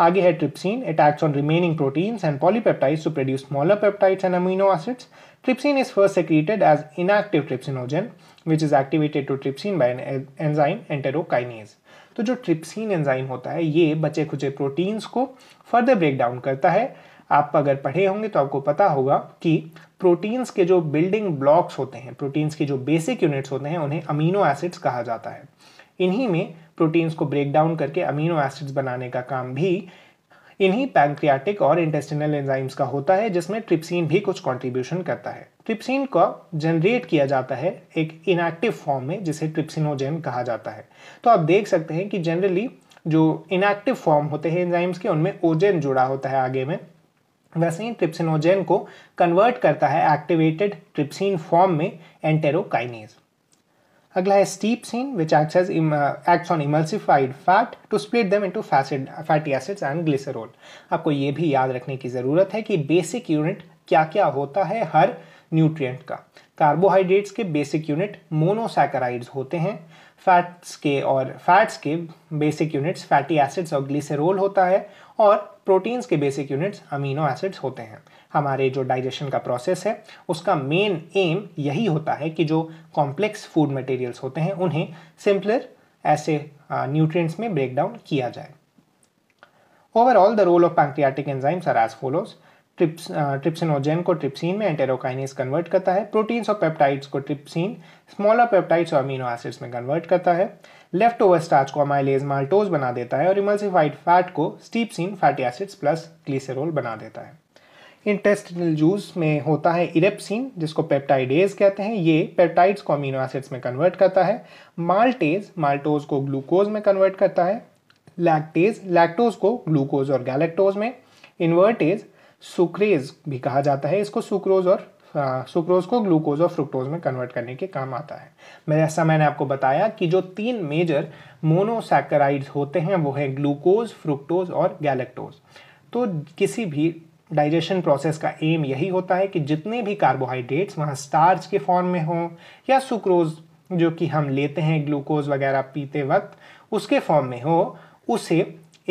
आगे है trypsin it acts on remaining proteins and polypeptides to produce smaller peptides and amino acids trypsin is first secreted as inactive trypsinogen which is activated to trypsin by an enterokinase तो जो ट्रिप्सिन एंजाइम होता है ये बचे खुचे प्रोटीन्स को फर्दर ब्रेक डाउन करता है आप अगर पढ़े होंगे तो आपको पता होगा कि प्रोटीन्स के जो बिल्डिंग ब्लॉक्स होते हैं प्रोटीन्स के जो बेसिक यूनिट्स होते हैं उन्हें अमीनो एसिड्स कहा जाता है इन्हीं में प्रोटीन्स को ब्रेक डाउन करके अमीनो एसिड्स बनाने का काम भी इन्हीं पैंक्रियाटिक और इंटेस्टिनल एंजाइम्स का होता है जिसमें ट्रिप्सिन भी कुछ कंट्रीब्यूशन करता है ट्रिप्सिन को जनरेट किया जाता है एक इनएक्टिव फॉर्म में जिसे ट्रिप्सिनोजेन कहा जाता है तो आप देख सकते हैं कि जनरली जो इनएक्टिव फॉर्म होते हैं एंजाइम्स के उनमें ओजेन जुड़ा होता है आगे में वैसे ही ट्रिप्सिनोजेन को कन्वर्ट करता है एक्टिवेटेड ट्रिप्सिन फॉर्म में एंटेरोकाइनेज अगला है steapsin which act as acts on emulsified fat to split them into फैसिड फैटी एसिड्स एंड ग्लिसरॉल आपको ये भी याद रखने की ज़रूरत है कि बेसिक यूनिट क्या क्या होता है हर न्यूट्रिएंट का कार्बोहाइड्रेट्स के बेसिक यूनिट मोनोसैकराइड्स होते हैं फैट्स के और फैट्स के बेसिक यूनिट्स फैटी एसिड्स और ग्लिसरॉल होता है और प्रोटीन्स के बेसिक यूनिट्स अमीनो एसिड्स होते हैं हमारे जो डाइजेशन का प्रोसेस है उसका मेन एम यही होता है कि जो कॉम्प्लेक्स फूड मटेरियल्स होते हैं उन्हें सिंपलर ऐसे न्यूट्रिएंट्स में ब्रेक डाउन किया जाए overall the role of pancreatic enzymes are as follows ट्रिप्स ट्रिप्सिनोजेन को ट्रिप्सिन में एंटेरोकाइनेस कन्वर्ट करता है प्रोटीन्स और पेप्टाइड्स को ट्रिप्सिन स्मॉलर पेप्टाइड्स और अमीनो एसिड्स में कन्वर्ट करता है लेफ्ट ओवर स्टार्च को अमाइलेज माल्टोज बना देता है और इमल्सिफाइड फैट को steapsin fatty acids plus glycerol बना देता है इंटेस्टिनल जूस में होता है इरेप्सिन जिसको पेप्टाइडेज कहते हैं ये पेप्टाइड्स को अमीनो एसिड्स में कन्वर्ट करता है माल्टेज माल्टोज को ग्लूकोज में कन्वर्ट करता है लैक्टेज लैक्टोज को ग्लूकोज और गैलेक्टोज में इन्वर्टेज सुक्रेज भी कहा जाता है इसको सुक्रोज और सुक्रोज को ग्लूकोज और फ्रुक्टोज में कन्वर्ट करने के काम आता है मैं ऐसा मैंने आपको बताया कि जो तीन मेजर मोनोसैकराइड्स होते हैं वो है ग्लूकोज फ्रुक्टोज और गैलेक्टोज तो किसी भी डाइजेशन प्रोसेस का एम यही होता है कि जितने भी कार्बोहाइड्रेट्स वहाँ स्टार्च के फॉर्म में हों या सुक्रोज जो कि हम लेते हैं ग्लूकोज वगैरह पीते वक्त उसके फॉर्म में हो उसे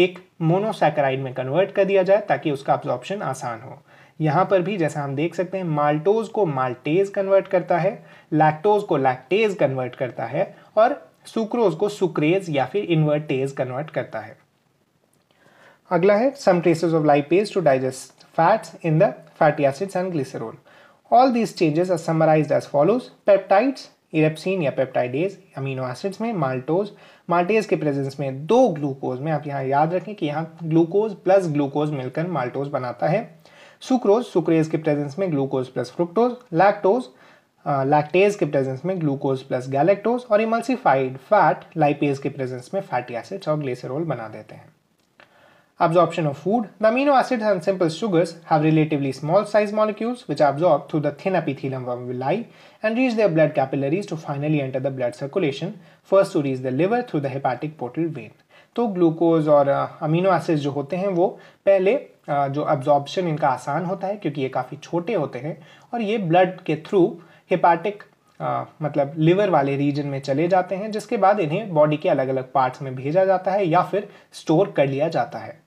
एक मोनोसैकराइड में कन्वर्ट कर दिया जाए ताकि उसका ऑब्जॉर्प्शन आसान हो यहाँ पर भी जैसा हम देख सकते हैं माल्टोज को माल्टेज कन्वर्ट करता है लैक्टोज को लैक्टेज कन्वर्ट करता है और सुक्रोज को सुक्रेज या फिर इन्वर्टेज कन्वर्ट करता है अगला है some traces of lipase to digest fats in the fatty acids and glycerol. All these changes are summarized as follows. Peptides, erepsin या पेप्टाइडेज अमीनो एसिड्स में माल्टोज माल्टेज के प्रेजेंस में दो ग्लूकोज में आप यहाँ याद रखें कि यहाँ ग्लूकोज प्लस ग्लूकोज मिलकर माल्टोज बनाता है सुक्रोज सुक्रेज के प्रेजेंस में glucose plus fructose lactose lactase के प्रेजेंस में ग्लूकोज प्लस गैलेक्टोज और इमल्सिफाइड फैट लाइपेज के प्रेजेंस में फैटी एसिड्स और ग्लेसरॉल बना देते हैं Absorption of food. The amino acids and simple sugars have relatively small size molecules which are absorbed through the thin epithelium of valvae and reach their blood capillaries to finally enter the blood circulation, first to reach the liver through the hepatic portal vein. तो ग्लूकोज और अमीनो एसिड जो होते हैं वो पहले जो अब्जॉर्प्शन इनका आसान होता है क्योंकि ये काफ़ी छोटे होते हैं और ये ब्लड के थ्रू हेपाटिक आ, मतलब लिवर वाले रीजन में चले जाते हैं जिसके बाद इन्हें बॉडी के अलग अलग पार्ट्स में भेजा जाता है या फिर स्टोर कर लिया जाता है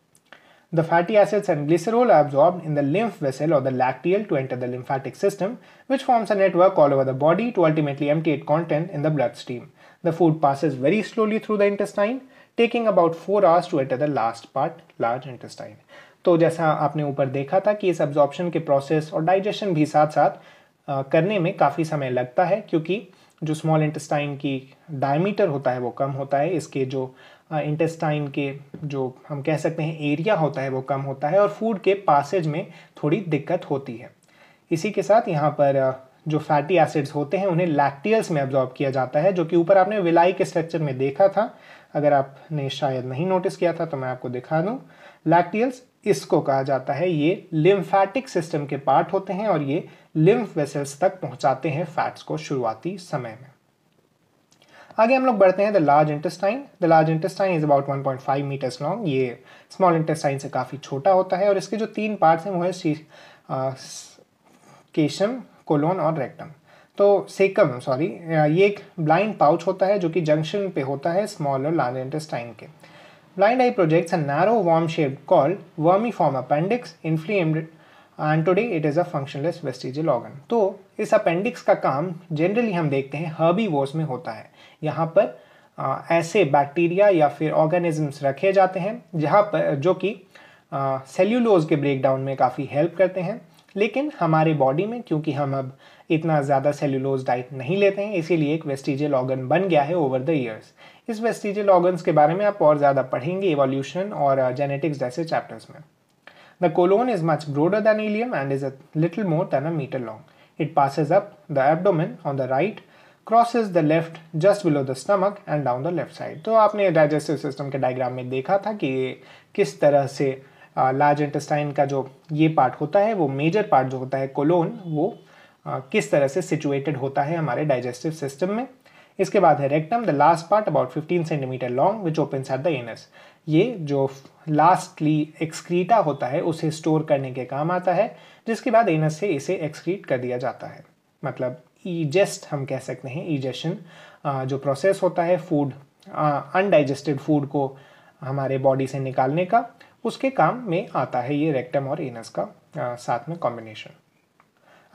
The fatty acids and glycerol are absorbed in the lymph vessel or the lacteal to enter the lymphatic system, which forms a network all over the body to ultimately empty its content in the bloodstream. The food passes very slowly through the intestine, taking about 4 hours to enter the last part, large intestine. तो जैसा आपने ऊपर देखा था कि इस अब्जॉर्प्शन के प्रोसेस और डाइजेशन भी साथ साथ करने में काफ़ी समय लगता है क्योंकि जो स्मॉल इंटेस्टाइन की डायमीटर होता है वो कम होता है इसके जो इंटेस्टाइन के जो हम कह सकते हैं एरिया होता है वो कम होता है और फूड के पासेज में थोड़ी दिक्कत होती है इसी के साथ यहाँ पर जो फैटी एसिड्स होते हैं उन्हें लैक्टियल्स में एब्जॉर्ब किया जाता है जो कि ऊपर आपने विलाई के स्ट्रक्चर में देखा था अगर आपने शायद नहीं नोटिस किया था तो मैं आपको दिखा दूँ लैक्टियल्स इसको कहा जाता है ये लिम्फैटिक सिस्टम के पार्ट होते हैं और ये लिम्फ वेसल्स तक पहुँचाते हैं फैट्स को शुरुआती समय में आगे हम लोग बढ़ते हैं the large intestine the large intestine is about 1.5 metres long ये स्मॉल इंटेस्टाइन से काफ़ी छोटा होता है और इसके जो तीन पार्ट्स हैं वो है केशम कोलोन और रेक्टम तो सेकम सॉरी ये एक ब्लाइंड पाउच होता है जो कि जंक्शन पे होता है स्मॉल और लार्ज इंटेस्टाइन के I projects a narrow worm shape call vermiform appendix inflamed and today it is a functionless vestigial organ तो इस अपेंडिक्स का काम जनरली हम देखते हैं हर्बी में होता है यहाँ पर आ, ऐसे बैक्टीरिया या फिर ऑर्गेनिजम्स रखे जाते हैं जहाँ पर जो कि सेल्यूलोज के ब्रेकडाउन में काफ़ी हेल्प करते हैं लेकिन हमारे बॉडी में क्योंकि हम अब इतना ज़्यादा सेल्यूलोज डाइट नहीं लेते हैं इसीलिए एक वेस्टिजियल ऑर्गन बन गया है ओवर द ईयर्स इस वेस्टिजियल ऑर्गन्स के बारे में आप और ज़्यादा पढ़ेंगे इवोल्यूशन और जेनेटिक्स जैसे चैप्टर्स में the colon is much broader than ileum and is a little more than a metre long it passes up the abdomen on the right crosses the left just below the stomach and down the left side तो आपने डाइजेस्टिव सिस्टम के डायग्राम में देखा था कि किस तरह से लार्ज इंटेस्टाइन का जो ये पार्ट होता है वो मेजर पार्ट जो होता है कोलोन वो आ, किस तरह से सिचुएटेड होता है हमारे डाइजेस्टिव सिस्टम में इसके बाद है rectum the last part about 15 centimetre long which open at the anus ये जो लास्टली एक्सक्रीटा होता है उसे स्टोर करने के काम आता है जिसके बाद एनस से इसे एक्सक्रीट कर दिया जाता है मतलब ईजेस्ट हम कह सकते हैं ईजेशन जो प्रोसेस होता है फूड अनडाइजेस्टेड फूड को हमारे बॉडी से निकालने का उसके काम में आता है ये रेक्टम और एनस का आ, साथ में कॉम्बिनेशन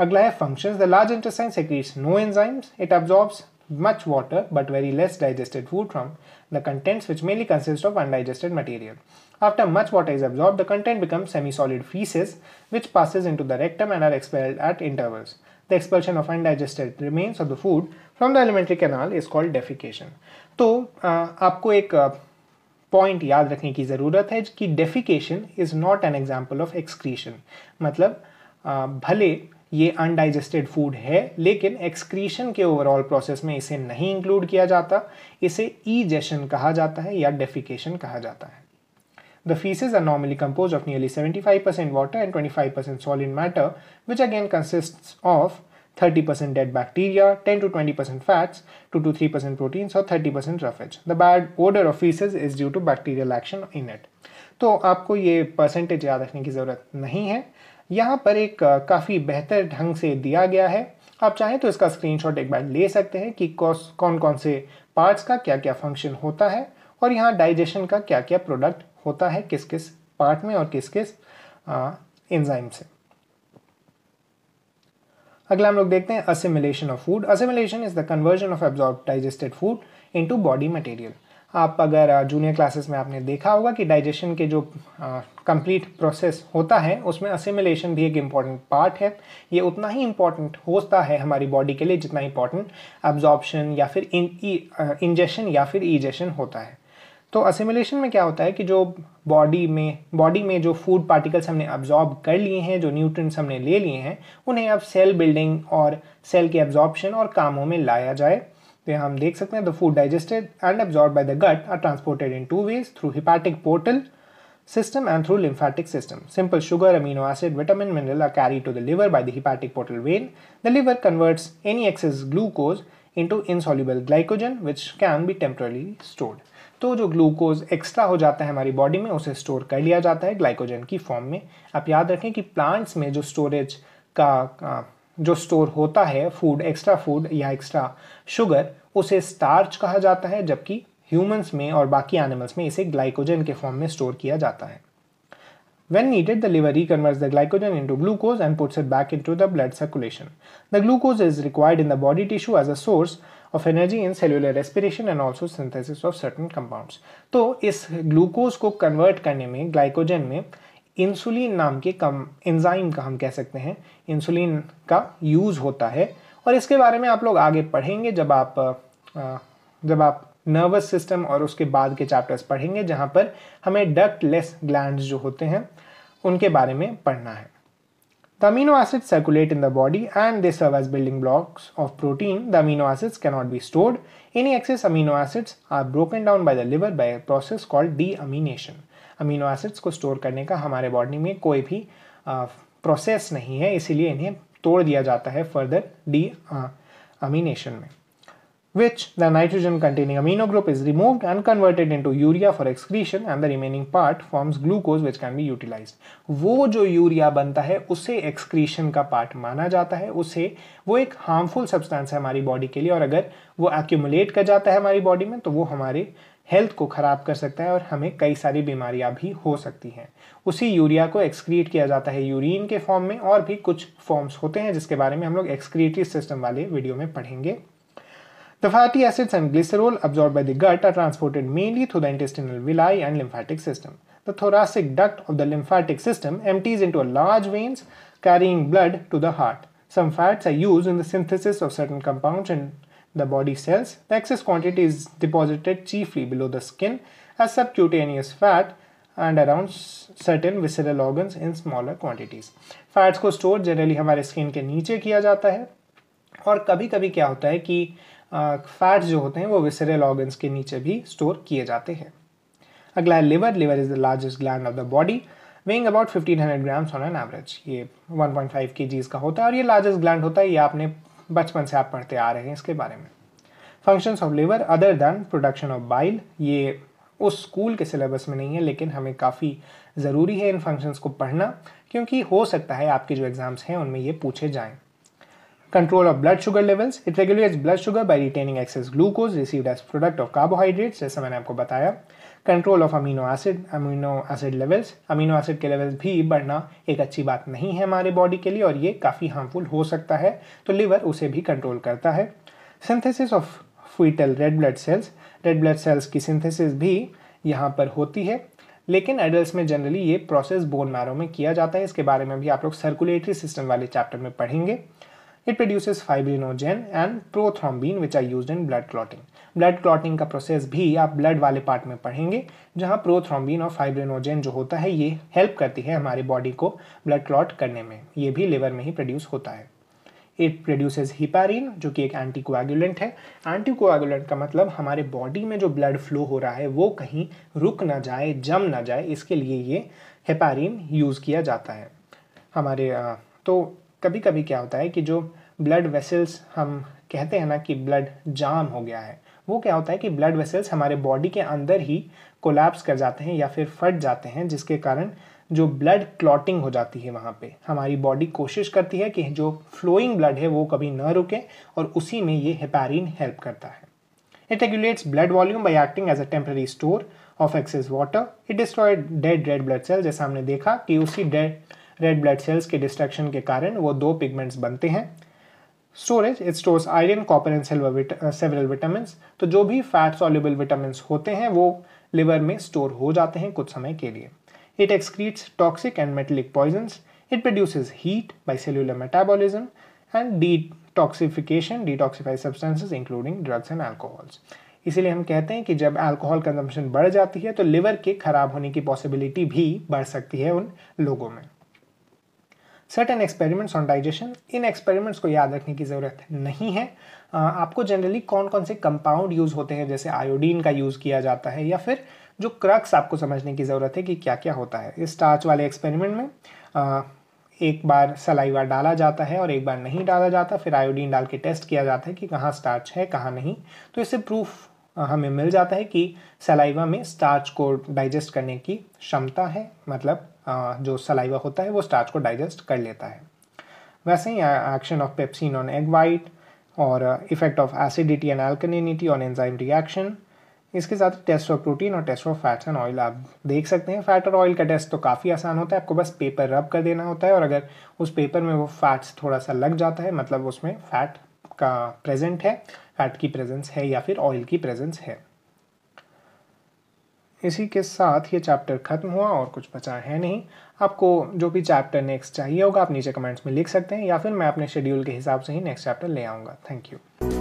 अगला है functions the large intestine secretes no enzymes it absorbs much water but very less digested food from the contents which mainly consist of undigested material after much water is absorb the content become semi solid faeces which passes into the rectum and are expelled at intervals the expulsion of undigested remains of the food from the alimentary canal is called defecation. तो आपको एक पॉइंट याद रखने की ज़रूरत है कि defecation is not an example of excretion मतलब भले ये अनडाइजेस्टेड फूड है लेकिन एक्सक्रीशन के ओवरऑल प्रोसेस में इसे नहीं इंक्लूड किया जाता इसे ईजेशन कहा जाता है या डेफिकेशन कहा जाता है The feces are normally composed of nearly 75% water and 25% solid matter, which again consists of 30% dead bacteria, 10 to 20% fats, 2 to 3% proteins or 30% roughage. The bad odor of feces is due to bacterial action in it. तो आपको ये परसेंटेज याद रखने की ज़रूरत नहीं है यहाँ पर एक काफ़ी बेहतर ढंग से दिया गया है आप चाहें तो इसका स्क्रीनशॉट एक बार ले सकते हैं कि कौन कौन से पार्ट्स का क्या क्या फंक्शन होता है और यहाँ डाइजेशन का क्या क्या प्रोडक्ट होता है किस किस पार्ट में और किस किस एंजाइम से अगला हम लोग देखते हैं assimilation of food assimilation is the conversion of absorb digested food into body material आप अगर जूनियर क्लासेस में आपने देखा होगा कि डाइजेशन के जो कंप्लीट प्रोसेस होता है उसमें असिमिलेशन भी एक इम्पॉर्टेंट पार्ट है ये उतना ही इम्पॉर्टेंट होता है हमारी बॉडी के लिए जितना इम्पॉर्टेंट एब्जॉर्बशन या फिर इंजेशन e, या फिर ईजेशन होता है तो असिमिलेशन में क्या होता है कि जो बॉडी में बॉडी में जो फूड पार्टिकल्स हमने अब्जॉर्ब कर लिए हैं जो न्यूट्रिएंट्स हमने ले लिए हैं उन्हें अब सेल बिल्डिंग और सेल के एब्जॉर्बशन और कामों में लाया जाए तो हम देख सकते हैं the food digested and absorb by the gut are transported in two ways through hepatic portal system and through lymphatic system simple sugar amino acid vitamin mineral are carry to the liver by the hepatic portal vein the liver converts any excess glucose into to insoluble glycogen which can be temporarily stored तो जो ग्लूकोज एक्स्ट्रा हो जाता है हमारी बॉडी में उसे स्टोर कर लिया जाता है ग्लाइकोजन की फॉर्म में आप याद रखें कि प्लांट्स में जो स्टोरेज का जो स्टोर होता है फूड एक्स्ट्रा फूड या एक्स्ट्रा शुगर उसे स्टार्च कहा जाता है जबकि ह्यूमंस में और बाकी एनिमल्स में इसे ग्लाइकोजन के फॉर्म में स्टोर किया जाता है When needed, the liver reconverts the glycogen into glucose and puts it back into the blood circulation. The glucose is required in the body tissue as a source of energy in cellular respiration and also synthesis of certain compounds. तो इस ग्लूकोज को कन्वर्ट करने में ग्लाइकोजन में इंसुलिन नाम के कम एंजाइम का हम कह सकते हैं इंसुलिन का यूज़ होता है और इसके बारे में आप लोग आगे पढ़ेंगे जब आप जब आप नर्वस सिस्टम और उसके बाद के चैप्टर्स पढ़ेंगे जहाँ पर हमें लेस ग्लैंड जो होते हैं उनके बारे में पढ़ना है The amino acids circulate in the body and they serve as building blocks of protein. The amino acids cannot be stored. Any excess amino acids are broken down by the liver by a process called deamination. Amino acids को स्टोर करने का हमारे बॉडी में कोई भी प्रोसेस नहीं है इसीलिए इन्हें तोड़ दिया जाता है फर्दर डी अमीनेशन में which the nitrogen containing amino group is removed and converted into urea for excretion and the remaining part forms glucose which can be utilized wo jo urea banta hai use excretion ka part mana jata hai use wo ek harmful substance hai hamari body ke liye aur agar wo accumulate kar jata hai hamari body mein to wo hamare health को ख़राब कर सकता है और हमें कई सारी बीमारियां भी हो सकती हैं उसी यूरिया को एक्सक्रीट किया जाता है यूरिन के फॉर्म में और भी कुछ फॉर्म्स होते हैं जिसके बारे में हम लोग एक्सक्रीटरी सिस्टम वाले वीडियो में पढ़ेंगे The fatty acids and glycerol absorbed by the gut are transported mainly through the intestinal villi and lymphatic system. The thoracic duct of the lymphatic system empties into large veins carrying blood to the heart. Some fats are used in the synthesis of certain compounds in the body cells. The excess quantity is deposited chiefly below the skin as subcutaneous fat and around certain visceral organs in smaller quantities. Fats को store generally our skin के नीचे किया जाता है और कभी कभी फैट्स जो होते हैं वो विसरेल ऑर्गन्स के नीचे भी स्टोर किए जाते हैं अगला है liver liver is the largest gland of the body weighing about 1500 grams on an average ये 1.5 पॉइंट का होता है और ये लार्जेस्ट ग्लैंड होता है ये आपने बचपन से आप पढ़ते आ रहे हैं इसके बारे में functions of liver other than production of bile ये उस स्कूल के सिलेबस में नहीं है लेकिन हमें काफ़ी ज़रूरी है इन फंक्शंस को पढ़ना क्योंकि हो सकता है आपके जो एग्ज़ाम्स हैं उनमें ये पूछे जाएं Control of blood sugar levels. It regulates blood sugar by retaining excess glucose received as product of carbohydrates जैसे मैंने आपको बताया control of amino acid amino acid levels amino acid के लेवल्स भी बढ़ना एक अच्छी बात नहीं है हमारे बॉडी के लिए और ये काफ़ी हार्मफुल हो सकता है तो लिवर उसे भी कंट्रोल करता है synthesis of foetal red blood cells red blood cells की सिंथेसिस भी यहाँ पर होती है लेकिन एडल्ट में जनरली ये प्रोसेस बोन मैरो में किया जाता है इसके बारे में भी आप लोग सर्कुलेटरी सिस्टम वाले चैप्टर में पढ़ेंगे It produces fibrinogen and prothrombin which are used in blood clotting. Blood clotting का प्रोसेस भी आप ब्लड वाले पार्ट में पढ़ेंगे जहां प्रोथ्रोम्बिन और फाइब्रिनोजेन जो होता है ये हेल्प करती है हमारे बॉडी को ब्लड क्लॉट करने में ये भी लिवर में ही प्रोड्यूस होता है इट प्रोड्यूसेस हिपारिन जो कि एक एंटीकोआगुलेंट है एंटीकोआगुलेंट का मतलब हमारे बॉडी में जो ब्लड फ्लो हो रहा है वो कहीं रुक ना जाए जम ना जाए इसके लिए ये हिपारिन यूज़ किया जाता है हमारे तो कभी कभी क्या होता है कि जो ब्लड वेसल्स हम कहते हैं ना कि ब्लड जाम हो गया है वो क्या होता है कि ब्लड वेसल्स हमारे बॉडी के अंदर ही कोलैप्स कर जाते हैं या फिर फट जाते हैं जिसके कारण जो ब्लड क्लॉटिंग हो जाती है वहाँ पे हमारी बॉडी कोशिश करती है कि जो फ्लोइंग ब्लड है वो कभी ना रुके और उसी में ये हेपारिन हेल्प करता है it regulates blood volume by acting as a temporary store of excess water it destroy dead red blood cell जैसा हमने देखा कि उसी डेड रेड ब्लड सेल्स के डिस्ट्रक्शन के कारण वो दो पिगमेंट्स बनते हैं storage it stores iron copper and silver several vitamin तो जो भी फैट सॉल्यूबल विटामिन होते हैं वो लिवर में स्टोर हो जाते हैं कुछ समय के लिए it excretes toxic and metallic poisons it produce heat by cellular metabolism and डी detoxification detoxified substances including drugs and alcohols इसीलिए हम कहते हैं कि जब अल्कोहल कंजम्पशन बढ़ जाती है तो लिवर के खराब होने की पॉसिबिलिटी भी बढ़ सकती है उन लोगों में सर्टन एक्सपेरिमेंट्स ऑन डाइजेशन इन एक्सपेरिमेंट्स को याद रखने की ज़रूरत नहीं है आपको जनरली कौन कौन से कंपाउंड यूज़ होते हैं जैसे आयोडीन का यूज़ किया जाता है या फिर जो क्रक्स आपको समझने की ज़रूरत है कि क्या क्या होता है इस स्टार्च वाले एक्सपेरिमेंट में आ, एक बार सलाइवा डाला जाता है और एक बार नहीं डाला जाता फिर आयोडीन डाल के टेस्ट किया जाता है कि कहाँ स्टार्च है कहाँ नहीं तो इससे प्रूफ हमें मिल जाता है कि सलाइवा में स्टार्च को डाइजेस्ट करने की क्षमता है मतलब जो सलाइवा होता है वो स्टार्च को डाइजेस्ट कर लेता है वैसे ही action of pepsin on egg white और effect of acidity and alkalinity on enzyme reaction इसके साथ टेस्ट ऑफ प्रोटीन और test of fats and oil आप देख सकते हैं फैट और ऑयल का टेस्ट तो काफ़ी आसान होता है आपको बस पेपर रब कर देना होता है और अगर उस पेपर में वो फैट्स थोड़ा सा लग जाता है मतलब उसमें फैट का प्रेजेंट है फैट की प्रेजेंस है या फिर ऑयल की प्रेजेंस है इसी के साथ ये चैप्टर खत्म हुआ और कुछ बचा है नहीं आपको जो भी चैप्टर नेक्स्ट चाहिए होगा आप नीचे कमेंट्स में लिख सकते हैं या फिर मैं अपने शेड्यूल के हिसाब से ही नेक्स्ट चैप्टर ले आऊँगा थैंक यू